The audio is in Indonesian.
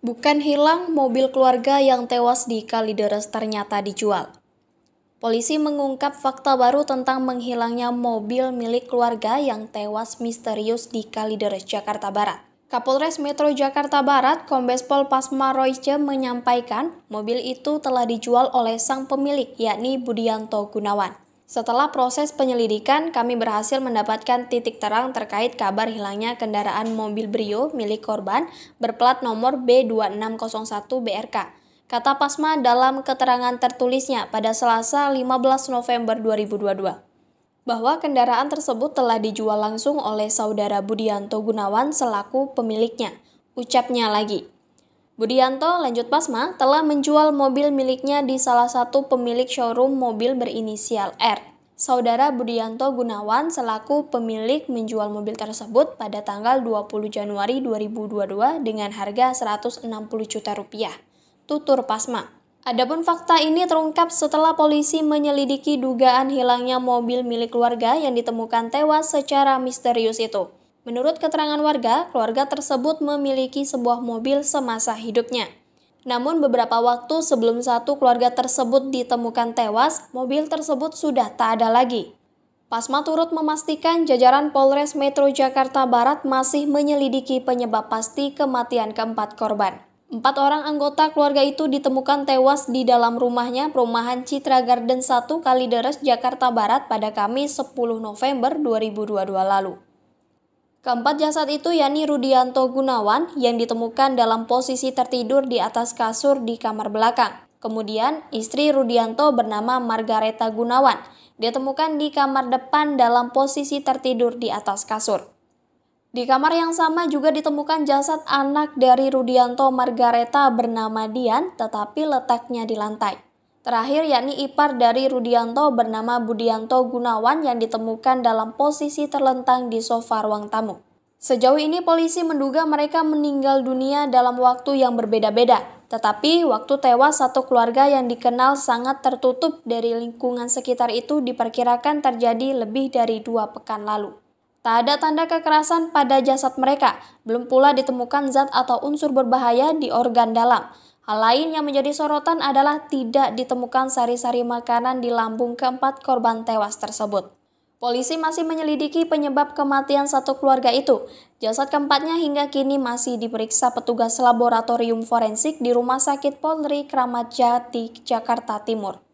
Bukan hilang, mobil keluarga yang tewas di Kalideres ternyata dijual. Polisi mengungkap fakta baru tentang menghilangnya mobil milik keluarga yang tewas misterius di Kalideres, Jakarta Barat. Kapolres Metro Jakarta Barat, Kombes Pol Pasma Royce menyampaikan mobil itu telah dijual oleh sang pemilik yakni Budianto Gunawan. Setelah proses penyelidikan, kami berhasil mendapatkan titik terang terkait kabar hilangnya kendaraan mobil Brio milik korban berplat nomor B2601BRK. Kata Pasma dalam keterangan tertulisnya pada Selasa 15 November 2022 bahwa kendaraan tersebut telah dijual langsung oleh saudara Budianto Gunawan selaku pemiliknya. Ucapnya lagi. Budianto, lanjut Pasma, telah menjual mobil miliknya di salah satu pemilik showroom mobil berinisial R. Saudara Budianto Gunawan selaku pemilik menjual mobil tersebut pada tanggal 20 Januari 2022 dengan harga 160 juta rupiah. Tutur Pasma. Adapun fakta ini terungkap setelah polisi menyelidiki dugaan hilangnya mobil milik keluarga yang ditemukan tewas secara misterius itu. Menurut keterangan warga, keluarga tersebut memiliki sebuah mobil semasa hidupnya. Namun beberapa waktu sebelum satu keluarga tersebut ditemukan tewas, mobil tersebut sudah tak ada lagi. Pasma turut memastikan jajaran Polres Metro Jakarta Barat masih menyelidiki penyebab pasti kematian keempat korban. Empat orang anggota keluarga itu ditemukan tewas di dalam rumahnya perumahan Citra Garden 1 Kalideres, Jakarta Barat pada Kamis 10 November 2022 lalu. Keempat jasad itu yakni Rudianto Gunawan yang ditemukan dalam posisi tertidur di atas kasur di kamar belakang. Kemudian istri Rudianto bernama Margareta Gunawan ditemukan di kamar depan dalam posisi tertidur di atas kasur. Di kamar yang sama juga ditemukan jasad anak dari Rudianto Margareta bernama Dian tetapi letaknya di lantai. Terakhir yakni ipar dari Rudianto bernama Budianto Gunawan yang ditemukan dalam posisi terlentang di sofa ruang tamu. Sejauh ini polisi menduga mereka meninggal dunia dalam waktu yang berbeda-beda, tetapi waktu tewas satu keluarga yang dikenal sangat tertutup dari lingkungan sekitar itu diperkirakan terjadi lebih dari dua pekan lalu. Tak ada tanda kekerasan pada jasad mereka, belum pula ditemukan zat atau unsur berbahaya di organ dalam. Hal lain yang menjadi sorotan adalah tidak ditemukan sari-sari makanan di lambung keempat korban tewas tersebut. Polisi masih menyelidiki penyebab kematian satu keluarga itu. Jasad keempatnya hingga kini masih diperiksa petugas laboratorium forensik di Rumah Sakit Polri Kramat Jati, Jakarta Timur.